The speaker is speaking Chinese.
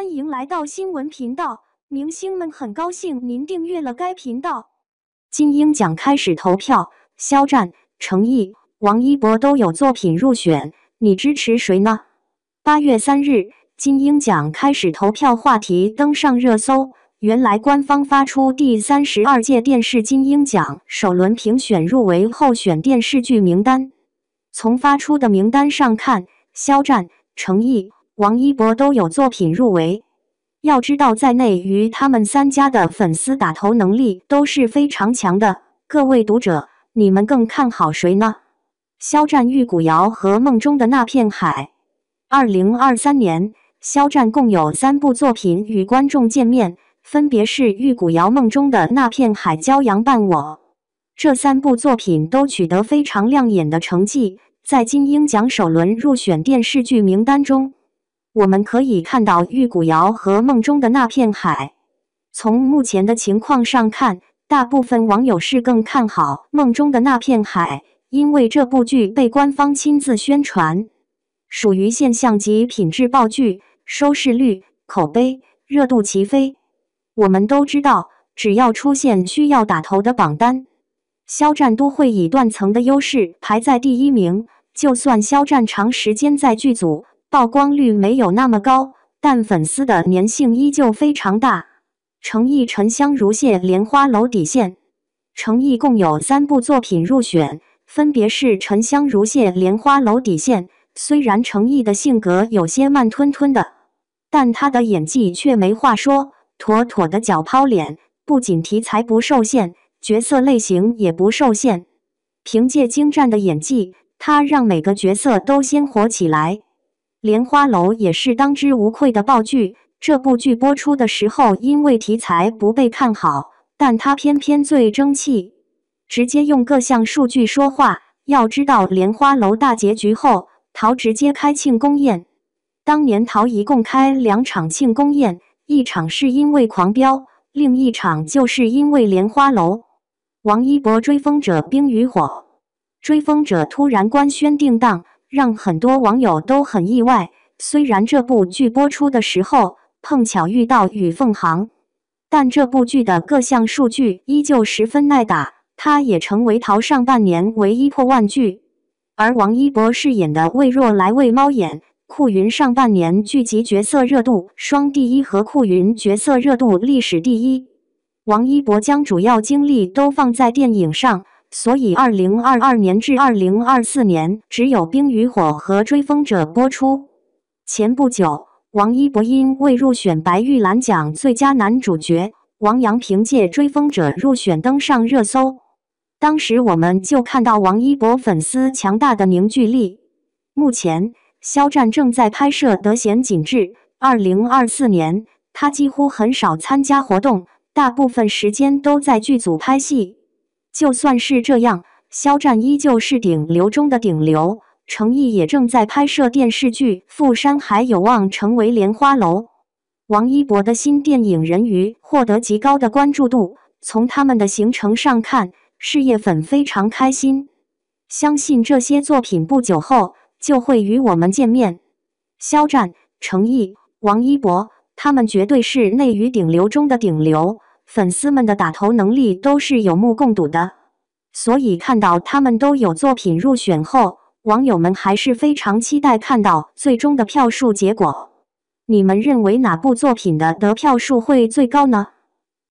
欢迎来到新闻频道，明星们很高兴您订阅了该频道。金鹰奖开始投票，肖战、成毅、王一博都有作品入选，你支持谁呢？八月三日，金鹰奖开始投票话题登上热搜。原来官方发出第三十二届电视金鹰奖首轮评选入围候选电视剧名单。从发出的名单上看，肖战、成毅。王一博都有作品入围，要知道在内娱，他们三家的粉丝打头能力都是非常强的。各位读者，你们更看好谁呢？肖战《玉骨遥》和《梦中的那片海》。二零二三年，肖战共有三部作品与观众见面，分别是《玉骨遥》《梦中的那片海》《骄阳伴我》。这三部作品都取得非常亮眼的成绩，在金鹰奖首轮入选电视剧名单中。我们可以看到《玉骨遥》和《梦中的那片海》。从目前的情况上看，大部分网友是更看好《梦中的那片海》，因为这部剧被官方亲自宣传，属于现象级品质爆剧，收视率、口碑、热度齐飞。我们都知道，只要出现需要打头的榜单，肖战都会以断层的优势排在第一名。就算肖战长时间在剧组。曝光率没有那么高，但粉丝的粘性依旧非常大。程毅沉香如屑、莲花楼底线，程毅共有三部作品入选，分别是《沉香如屑》《莲花楼》底线。虽然程毅的性格有些慢吞吞的，但他的演技却没话说，妥妥的“脚抛脸”。不仅题材不受限，角色类型也不受限。凭借精湛的演技，他让每个角色都鲜活起来。莲花楼也是当之无愧的爆剧。这部剧播出的时候，因为题材不被看好，但它偏偏最争气。直接用各项数据说话。要知道，莲花楼大结局后，陶直接开庆功宴。当年陶一共开两场庆功宴，一场是因为狂飙，另一场就是因为莲花楼。王一博追风者冰与火，追风者突然官宣定档。让很多网友都很意外。虽然这部剧播出的时候碰巧遇到雨凤行，但这部剧的各项数据依旧十分耐打，它也成为淘上半年唯一破万剧。而王一博饰演的魏若来为猫眼酷云上半年剧集角色热度双第一，和酷云角色热度历史第一。王一博将主要精力都放在电影上。所以，2022年至2024年只有《冰与火》和《追风者》播出。前不久，王一博因未入选白玉兰奖最佳男主角，王阳凭借《追风者》入选登上热搜。当时，我们就看到王一博粉丝强大的凝聚力。目前，肖战正在拍摄《德贤景致》。2024年，他几乎很少参加活动，大部分时间都在剧组拍戏。就算是这样，肖战依旧是顶流中的顶流，成毅也正在拍摄电视剧《富山》，还有望成为莲花楼。王一博的新电影《人鱼》获得极高的关注度。从他们的行程上看，事业粉非常开心，相信这些作品不久后就会与我们见面。肖战、成毅、王一博，他们绝对是内娱顶流中的顶流。粉丝们的打头能力都是有目共睹的，所以看到他们都有作品入选后，网友们还是非常期待看到最终的票数结果。你们认为哪部作品的得票数会最高呢？